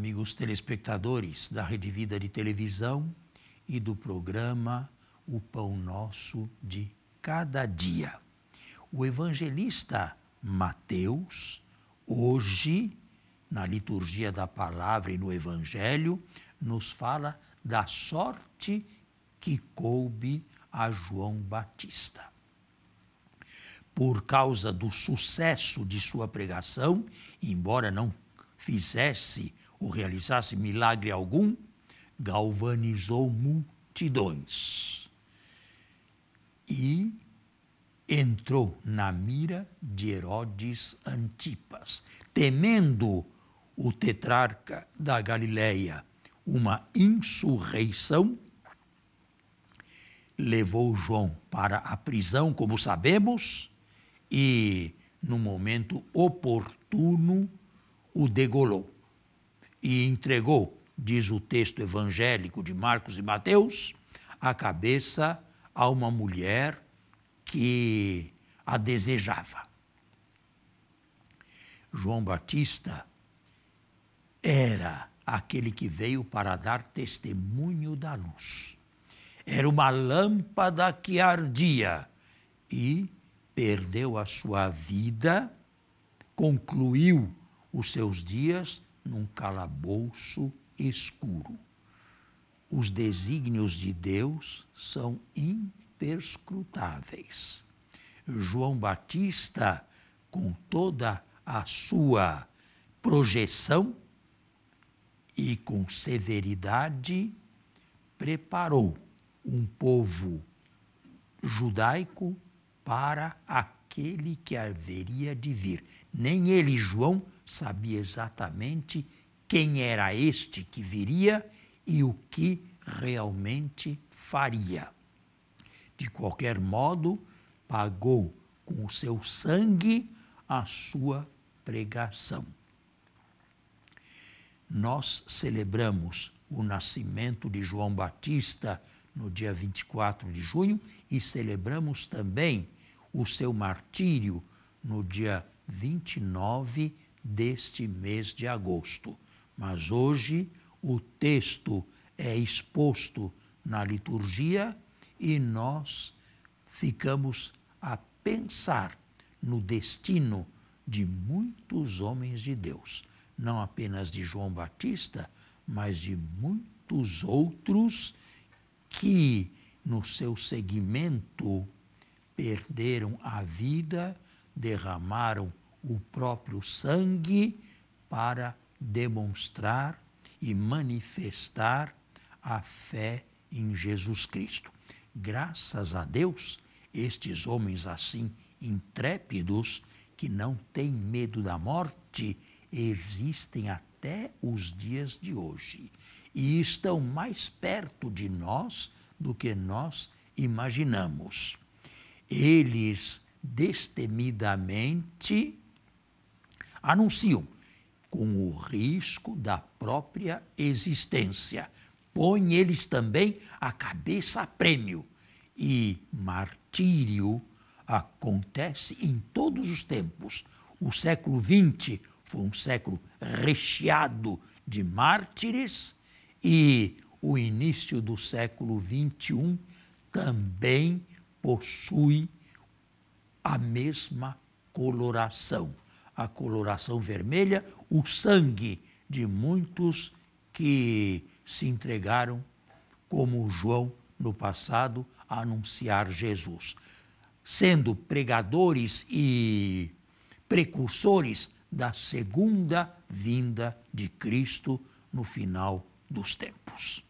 amigos telespectadores da Rede Vida de Televisão e do programa O Pão Nosso de Cada Dia. O evangelista Mateus, hoje, na liturgia da palavra e no evangelho, nos fala da sorte que coube a João Batista. Por causa do sucesso de sua pregação, embora não fizesse ou realizasse milagre algum, galvanizou multidões e entrou na mira de Herodes Antipas, temendo o tetrarca da Galileia uma insurreição, levou João para a prisão, como sabemos, e, no momento oportuno, o degolou e entregou, diz o texto evangélico de Marcos e Mateus, a cabeça a uma mulher que a desejava. João Batista era aquele que veio para dar testemunho da luz. Era uma lâmpada que ardia e perdeu a sua vida, concluiu os seus dias num calabouço escuro. Os desígnios de Deus são imperscrutáveis. João Batista, com toda a sua projeção e com severidade, preparou um povo judaico para a aquele que haveria de vir. Nem ele, João, sabia exatamente quem era este que viria e o que realmente faria. De qualquer modo, pagou com o seu sangue a sua pregação. Nós celebramos o nascimento de João Batista no dia 24 de junho e celebramos também o seu martírio no dia 29 deste mês de agosto. Mas hoje o texto é exposto na liturgia e nós ficamos a pensar no destino de muitos homens de Deus, não apenas de João Batista, mas de muitos outros que, no seu segmento perderam a vida, derramaram o próprio sangue para demonstrar e manifestar a fé em Jesus Cristo. Graças a Deus, estes homens assim intrépidos, que não têm medo da morte, existem até os dias de hoje e estão mais perto de nós do que nós imaginamos eles destemidamente anunciam, com o risco da própria existência. Põe eles também a cabeça a prêmio. E martírio acontece em todos os tempos. O século XX foi um século recheado de mártires e o início do século XXI também possui a mesma coloração. A coloração vermelha, o sangue de muitos que se entregaram, como João no passado, a anunciar Jesus. Sendo pregadores e precursores da segunda vinda de Cristo no final dos tempos.